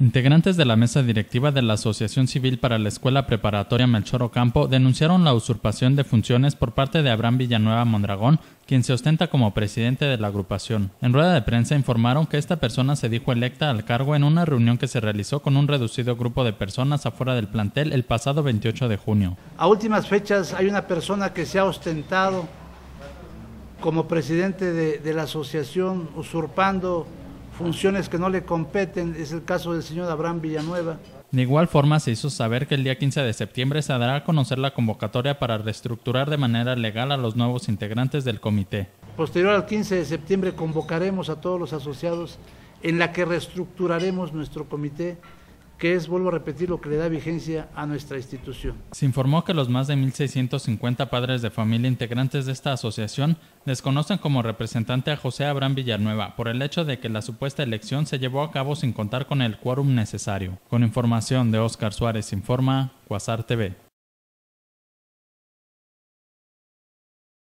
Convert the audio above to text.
Integrantes de la mesa directiva de la Asociación Civil para la Escuela Preparatoria Melchor Ocampo denunciaron la usurpación de funciones por parte de Abraham Villanueva Mondragón, quien se ostenta como presidente de la agrupación. En rueda de prensa informaron que esta persona se dijo electa al cargo en una reunión que se realizó con un reducido grupo de personas afuera del plantel el pasado 28 de junio. A últimas fechas hay una persona que se ha ostentado como presidente de, de la asociación usurpando funciones que no le competen, es el caso del señor Abraham Villanueva. De igual forma, se hizo saber que el día 15 de septiembre se dará a conocer la convocatoria para reestructurar de manera legal a los nuevos integrantes del comité. Posterior al 15 de septiembre convocaremos a todos los asociados en la que reestructuraremos nuestro comité que es, vuelvo a repetir, lo que le da vigencia a nuestra institución. Se informó que los más de 1.650 padres de familia integrantes de esta asociación desconocen como representante a José Abraham Villanueva por el hecho de que la supuesta elección se llevó a cabo sin contar con el quórum necesario. Con información de Oscar Suárez, informa Cuasar TV.